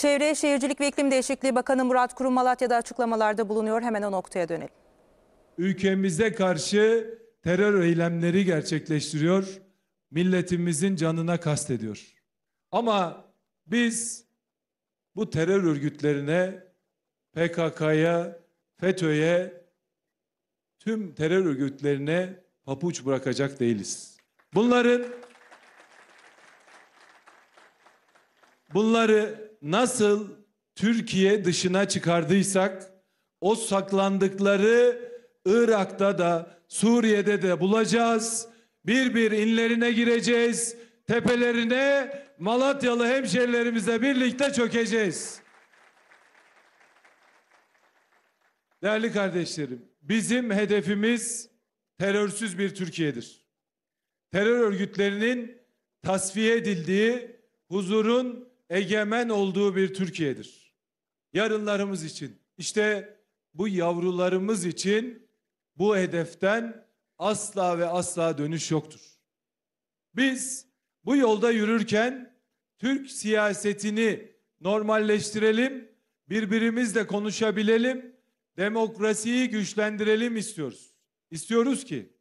Çevre, Şehircilik ve İklim Değişikliği Bakanı Murat Kurum Malatya'da açıklamalarda bulunuyor. Hemen o noktaya dönelim. Ülkemize karşı terör eylemleri gerçekleştiriyor. Milletimizin canına kastediyor. Ama biz bu terör örgütlerine, PKK'ya, FETÖ'ye, tüm terör örgütlerine papuç bırakacak değiliz. Bunların bunları nasıl Türkiye dışına çıkardıysak o saklandıkları Irak'ta da Suriye'de de bulacağız. Bir bir inlerine gireceğiz. Tepelerine Malatyalı hemşerilerimizle birlikte çökeceğiz. Değerli kardeşlerim, bizim hedefimiz terörsüz bir Türkiye'dir. Terör örgütlerinin tasfiye edildiği, huzurun egemen olduğu bir Türkiye'dir. Yarınlarımız için işte bu yavrularımız için bu hedeften asla ve asla dönüş yoktur. Biz bu yolda yürürken Türk siyasetini normalleştirelim, birbirimizle konuşabilelim, demokrasiyi güçlendirelim istiyoruz. İstiyoruz ki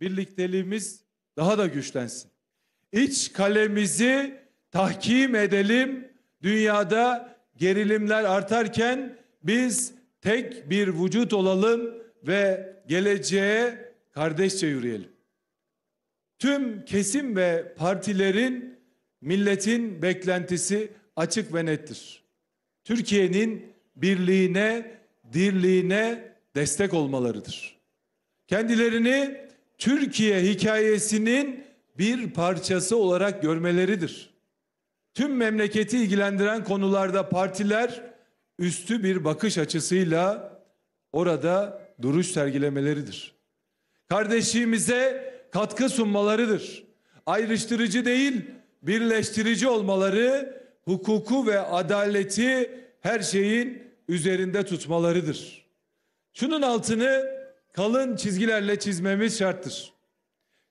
birlikteliğimiz daha da güçlensin. İç kalemizi tahkim edelim. Dünyada gerilimler artarken biz tek bir vücut olalım ve geleceğe kardeşçe yürüyelim. Tüm kesim ve partilerin milletin beklentisi açık ve nettir. Türkiye'nin birliğine, dirliğine destek olmalarıdır. Kendilerini Türkiye hikayesinin bir parçası olarak görmeleridir tüm memleketi ilgilendiren konularda partiler üstü bir bakış açısıyla orada duruş sergilemeleridir. Kardeşliğimize katkı sunmalarıdır. Ayrıştırıcı değil, birleştirici olmaları, hukuku ve adaleti her şeyin üzerinde tutmalarıdır. Şunun altını kalın çizgilerle çizmemiz şarttır.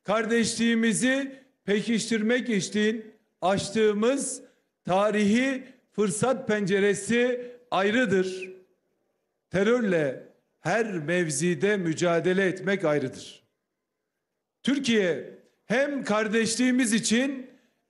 Kardeşliğimizi pekiştirmek için açtığımız tarihi fırsat penceresi ayrıdır. Terörle her mevzide mücadele etmek ayrıdır. Türkiye hem kardeşliğimiz için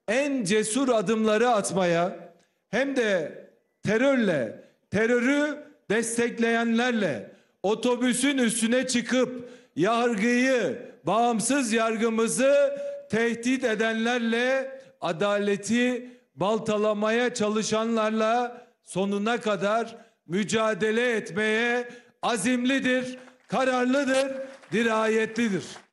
en cesur adımları atmaya hem de terörle, terörü destekleyenlerle otobüsün üstüne çıkıp yargıyı, bağımsız yargımızı tehdit edenlerle adaleti baltalamaya çalışanlarla sonuna kadar mücadele etmeye azimlidir, kararlıdır, dirayetlidir.